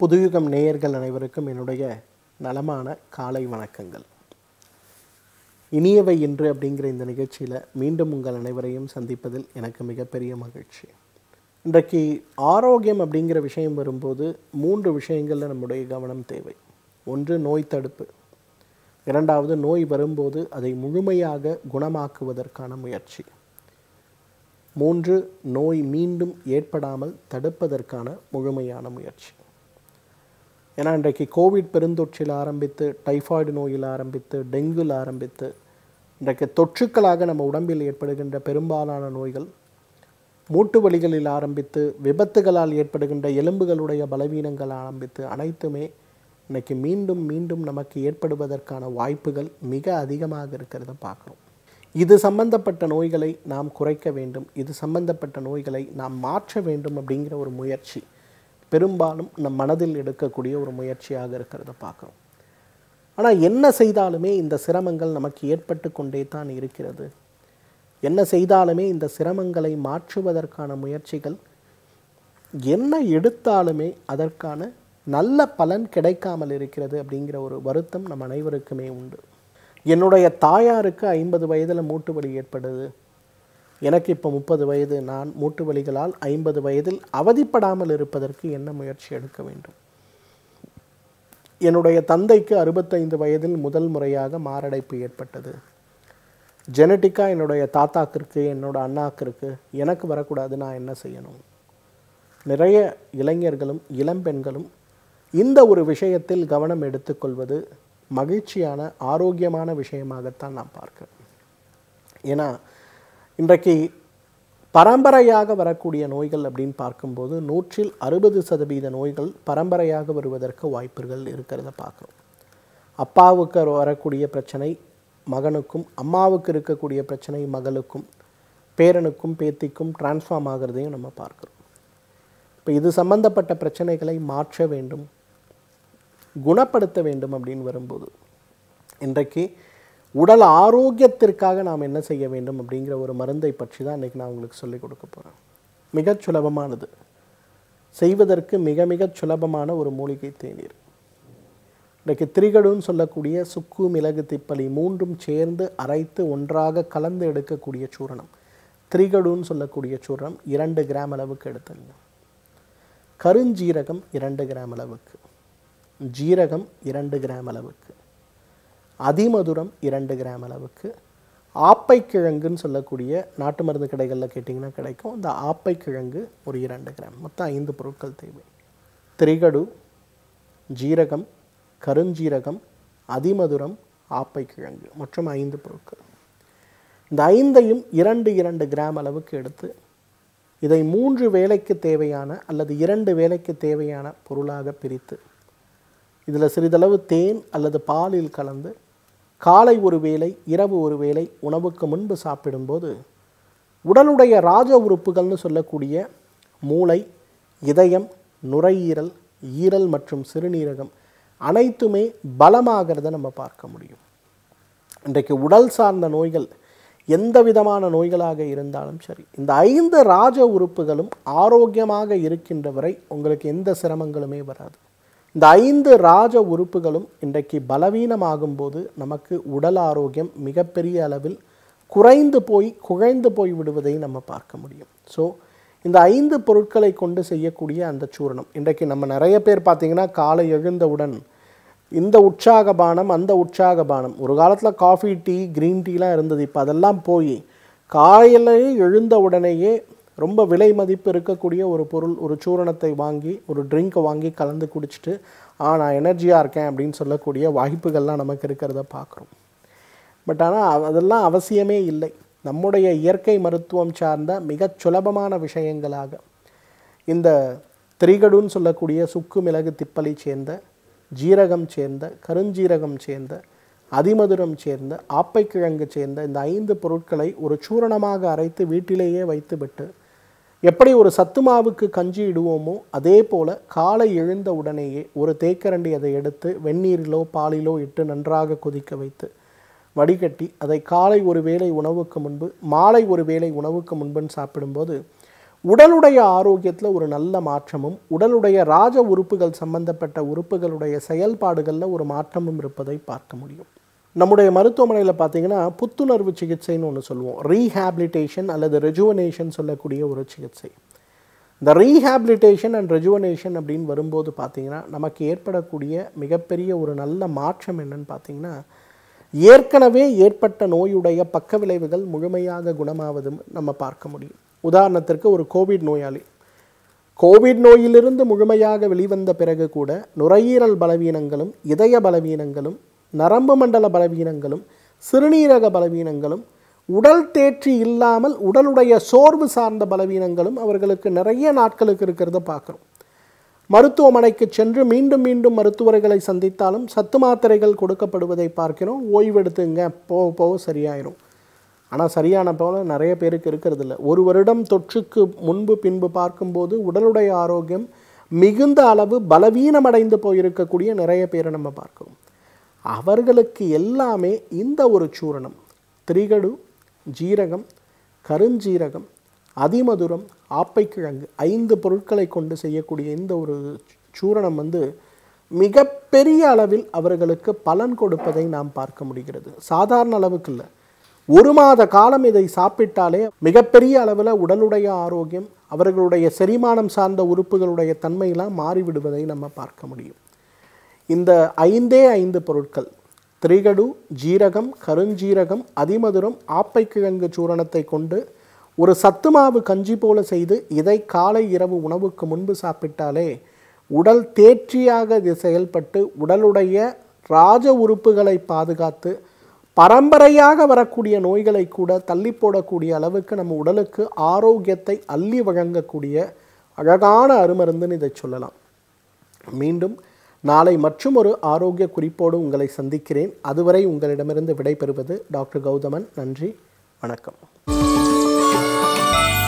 புதுயுகம் நேயர்கள் அனைவருக்கும் என்னுடைய நலமான காலை வணக்கங்கள் இனியவை இன்று அப்படிங்கிற இந்த நிகழ்ச்சியில் மீண்டும் உங்கள் அனைவரையும் சந்திப்பதில் எனக்கு மிகப்பெரிய மகிழ்ச்சி இன்றைக்கு ஆரோக்கியம் அப்படிங்கிற விஷயம் வரும்போது மூன்று விஷயங்களில் நம்முடைய கவனம் தேவை ஒன்று நோய் தடுப்பு இரண்டாவது நோய் வரும்போது அதை முழுமையாக குணமாக்குவதற்கான முயற்சி மூன்று நோய் மீண்டும் ஏற்படாமல் தடுப்பதற்கான முழுமையான முயற்சி ஏன்னா இன்றைக்கு கோவிட் பெருந்தொற்றில் ஆரம்பித்து டைஃபாய்டு நோயில் ஆரம்பித்து டெங்குவில் ஆரம்பித்து இன்றைக்கு தொற்றுக்களாக நம்ம உடம்பில் ஏற்படுகின்ற பெரும்பாலான நோய்கள் மூட்டு வழிகளில் ஆரம்பித்து விபத்துகளால் ஏற்படுகின்ற எலும்புகளுடைய பலவீனங்கள் ஆரம்பித்து அனைத்துமே இன்றைக்கி மீண்டும் மீண்டும் நமக்கு ஏற்படுவதற்கான வாய்ப்புகள் மிக அதிகமாக இருக்கிறத பார்க்குறோம் இது சம்பந்தப்பட்ட நோய்களை நாம் குறைக்க வேண்டும் இது சம்பந்தப்பட்ட நோய்களை நாம் மாற்ற வேண்டும் அப்படிங்கிற ஒரு முயற்சி பெரும்பாலும் நம் மனதில் எடுக்கக்கூடிய ஒரு முயற்சியாக இருக்கிறத பார்க்குறோம் ஆனால் என்ன செய்தாலுமே இந்த சிரமங்கள் நமக்கு ஏற்பட்டு கொண்டே தான் இருக்கிறது என்ன செய்தாலுமே இந்த சிரமங்களை மாற்றுவதற்கான முயற்சிகள் என்ன எடுத்தாலுமே அதற்கான நல்ல பலன் கிடைக்காமல் இருக்கிறது அப்படிங்கிற ஒரு வருத்தம் நம் அனைவருக்குமே உண்டு என்னுடைய தாயாருக்கு ஐம்பது வயதில் மூட்டு வலி ஏற்படுது எனக்கு இப்போ முப்பது வயது நான் மூட்டு வலிகளால் ஐம்பது வயதில் அவதிப்படாமல் இருப்பதற்கு என்ன முயற்சி எடுக்க வேண்டும் என்னுடைய தந்தைக்கு அறுபத்தைந்து வயதில் முதல் முறையாக மாரடைப்பு ஏற்பட்டது ஜெனட்டிக்காக என்னுடைய தாத்தாக்கு இருக்குது என்னோடய அண்ணாக்கு இருக்குது எனக்கு வரக்கூடாது நான் என்ன செய்யணும் நிறைய இளைஞர்களும் இளம்பெண்களும் இந்த ஒரு விஷயத்தில் கவனம் எடுத்துக்கொள்வது மகிழ்ச்சியான ஆரோக்கியமான விஷயமாகத்தான் நான் பார்க்கிறேன் ஏன்னா இன்றைக்கு பரம்பரையாக வரக்கூடிய நோய்கள் அப்படின்னு பார்க்கும்போது நூற்றில் அறுபது சதவீத நோய்கள் பரம்பரையாக வருவதற்கு வாய்ப்புகள் இருக்கிறத பார்க்குறோம் அப்பாவுக்கு வரக்கூடிய பிரச்சனை மகனுக்கும் அம்மாவுக்கு இருக்கக்கூடிய பிரச்சனை மகளுக்கும் பேரனுக்கும் பேத்திக்கும் டிரான்ஸ்ஃபார்ம் ஆகிறதையும் நம்ம பார்க்குறோம் இப்போ இது சம்பந்தப்பட்ட பிரச்சனைகளை மாற்ற வேண்டும் குணப்படுத்த வேண்டும் அப்படின்னு வரும்போது இன்றைக்கு உடல் ஆரோக்கியத்திற்காக நாம் என்ன செய்ய வேண்டும் அப்படிங்கிற ஒரு மருந்தை பற்றி தான் இன்றைக்கி நான் உங்களுக்கு சொல்லிக் கொடுக்க போகிறேன் மிகச் சுலபமானது செய்வதற்கு மிக மிகச் சுலபமான ஒரு மூலிகை தேநீர் இன்றைக்கு திரிகடுன்னு சொல்லக்கூடிய சுக்கு மிளகு திப்பலி மூன்றும் சேர்ந்து அரைத்து ஒன்றாக கலந்து எடுக்கக்கூடிய சூரணம் திரிகடுன்னு சொல்லக்கூடிய சூரணம் இரண்டு கிராம் அளவுக்கு எடுத்துடலாம் கருஞ்சீரகம் இரண்டு கிராம் அளவுக்கு ஜீரகம் இரண்டு கிராம் அளவுக்கு அதிமதுரம் இரண்டு கிராம் அளவுக்கு ஆப்பைக்கிழங்குன்னு சொல்லக்கூடிய நாட்டு மருந்து கடைகளில் கேட்டிங்கன்னா கிடைக்கும் இந்த ஆப்பைக்கிழங்கு ஒரு இரண்டு கிராம் மொத்தம் ஐந்து பொருட்கள் தேவை திரிகடு ஜீரகம் கருஞ்சீரகம் அதிமதுரம் ஆப்பைக்கிழங்கு மற்றும் ஐந்து பொருட்கள் இந்த ஐந்தையும் இரண்டு இரண்டு கிராம் அளவுக்கு எடுத்து இதை மூன்று வேலைக்கு தேவையான அல்லது இரண்டு வேலைக்கு தேவையான பொருளாக பிரித்து இதில் சிறிதளவு தேன் அல்லது பாலில் கலந்து காலை ஒரு வேளை இரவு ஒரு வேளை உணவுக்கு முன்பு சாப்பிடும்போது உடலுடைய ராஜ உறுப்புகள்னு சொல்லக்கூடிய மூளை இதயம் நுரையீரல் ஈரல் மற்றும் சிறுநீரகம் அனைத்துமே பலமாகிறத நம்ம பார்க்க முடியும் இன்றைக்கு உடல் சார்ந்த நோய்கள் எந்த விதமான நோய்களாக இருந்தாலும் சரி இந்த ஐந்து ராஜ உறுப்புகளும் ஆரோக்கியமாக இருக்கின்ற வரை உங்களுக்கு எந்த சிரமங்களுமே வராது இந்த ஐந்து ராஜ உறுப்புகளும் இன்றைக்கு போது நமக்கு உடல் ஆரோக்கியம் மிகப்பெரிய அளவில் குறைந்து போய் குழைந்து போய் விடுவதை நம்ம பார்க்க முடியும் ஸோ இந்த ஐந்து பொருட்களை கொண்டு செய்யக்கூடிய அந்த சூரணம் இன்றைக்கு நம்ம நிறைய பேர் பார்த்திங்கன்னா காலை எழுந்தவுடன் இந்த உற்சாக பானம் அந்த உற்சாக பானம் ஒரு காலத்தில் காஃபி டீ க்ரீன் டீலாம் இருந்தது இப்போ அதெல்லாம் போய் காலையிலேயே எழுந்த உடனேயே ரொம்ப விலை மதிப்பு இருக்கக்கூடிய ஒரு பொருள் ஒரு சூரணத்தை வாங்கி ஒரு ட்ரிங்க்கை வாங்கி கலந்து குடிச்சிட்டு ஆ நான் எனர்ஜியாக இருக்கேன் அப்படின்னு சொல்லக்கூடிய வாய்ப்புகள்லாம் நமக்கு இருக்கிறத பார்க்குறோம் பட் ஆனால் அதெல்லாம் அவசியமே இல்லை நம்முடைய இயற்கை மருத்துவம் சார்ந்த மிகச் சுலபமான விஷயங்களாக இந்த திரிகடுன்னு சொல்லக்கூடிய சுக்கு மிளகு திப்பலை சேர்ந்த ஜீரகம் சேர்ந்த கருஞ்சீரகம் சேர்ந்த அதிமதுரம் சேர்ந்த ஆப்பைக்கிழங்கு சேர்ந்த இந்த ஐந்து பொருட்களை ஒரு சூரணமாக அரைத்து வீட்டிலேயே வைத்துவிட்டு எப்படி ஒரு சத்து மாவுக்கு கஞ்சி இடுவோமோ அதே போல் காலை எழுந்த உடனேயே ஒரு தேக்கரண்டி அதை எடுத்து வெந்நீரிலோ பாலிலோ இட்டு நன்றாக கொதிக்க வைத்து வடிகட்டி அதை காலை ஒரு வேளை உணவுக்கு முன்பு மாலை ஒரு வேளை உணவுக்கு முன்புன்னு சாப்பிடும்போது உடலுடைய ஆரோக்கியத்தில் ஒரு நல்ல மாற்றமும் உடலுடைய ராஜ உறுப்புகள் சம்பந்தப்பட்ட உறுப்புகளுடைய செயல்பாடுகளில் ஒரு மாற்றமும் இருப்பதை பார்க்க முடியும் நம்முடைய மருத்துவமனையில் பார்த்தீங்கன்னா புத்துணர்வு சிகிச்சைன்னு ஒன்று சொல்லுவோம் ரீஹாபிலிட்டேஷன் அல்லது ரெஜுவனேஷன் சொல்லக்கூடிய ஒரு சிகிச்சை இந்த ரீஹாபிலிட்டேஷன் அண்ட் ரெஜுவனேஷன் அப்படின்னு வரும்போது பார்த்திங்கன்னா நமக்கு ஏற்படக்கூடிய மிகப்பெரிய ஒரு நல்ல மாற்றம் என்னன்னு பார்த்தீங்கன்னா ஏற்கனவே ஏற்பட்ட நோயுடைய பக்க விளைவுகள் முழுமையாக குணமாவதும் நம்ம பார்க்க முடியும் உதாரணத்திற்கு ஒரு கோவிட் நோயாளி கோவிட் நோயிலிருந்து முழுமையாக வெளிவந்த பிறகு கூட நுரையீரல் பலவீனங்களும் இதய பலவீனங்களும் நரம்பு மண்டல பலவீனங்களும் சிறுநீரக பலவீனங்களும் உடல் தேற்றி இல்லாமல் உடலுடைய சோர்வு சார்ந்த பலவீனங்களும் அவர்களுக்கு நிறைய நாட்களுக்கு இருக்கிறத பார்க்குறோம் மருத்துவமனைக்கு சென்று மீண்டும் மீண்டும் மருத்துவர்களை சந்தித்தாலும் சத்து மாத்திரைகள் கொடுக்கப்படுவதை பார்க்கிறோம் ஓய்வெடுத்துங்க போக போக சரியாயிரும் ஆனால் சரியான போல நிறைய பேருக்கு இருக்கிறது இல்லை ஒரு வருடம் தொற்றுக்கு முன்பு பின்பு பார்க்கும்போது உடலுடைய ஆரோக்கியம் மிகுந்த அளவு பலவீனமடைந்து போயிருக்கக்கூடிய நிறைய பேரை நம்ம பார்க்கிறோம் அவர்களுக்கு எல்லாமே இந்த ஒரு சூரணம் திரிகடு ஜீரகம் கருஞ்சீரகம் அதிமதுரம் ஆப்பைக்கிழங்கு ஐந்து பொருட்களை கொண்டு செய்யக்கூடிய இந்த ஒரு சூரணம் வந்து மிகப்பெரிய அளவில் அவர்களுக்கு பலன் கொடுப்பதை நாம் பார்க்க முடிகிறது சாதாரண அளவுக்கு இல்லை ஒரு மாத காலம் இதை சாப்பிட்டாலே மிகப்பெரிய அளவில் உடலுடைய ஆரோக்கியம் அவர்களுடைய செரிமானம் சார்ந்த உறுப்புகளுடைய தன்மையெல்லாம் மாறிவிடுவதை நம்ம பார்க்க முடியும் இந்த ஐந்தே ஐந்து பொருட்கள் திரிகடு ஜீரகம் கருஞ்சீரகம் அதிமதுரம் ஆப்பைக்கிழங்கு சூரணத்தை கொண்டு ஒரு சத்துமாவு கஞ்சி போல செய்து இதை காலை இரவு உணவுக்கு முன்பு சாப்பிட்டாலே உடல் தேர்ச்சியாக இது செயல்பட்டு உடலுடைய ராஜ உறுப்புகளை பாதுகாத்து பரம்பரையாக வரக்கூடிய நோய்களை கூட தள்ளி போடக்கூடிய அளவுக்கு நம்ம உடலுக்கு ஆரோக்கியத்தை அள்ளி வழங்கக்கூடிய அழகான அருமருந்துன்னு இதை சொல்லலாம் மீண்டும் நாளை மற்றும் ஒரு ஆரோக்கிய குறிப்போடு உங்களை சந்திக்கிறேன் அதுவரை உங்களிடமிருந்து விடைபெறுவது டாக்டர் கௌதமன் நன்றி வணக்கம்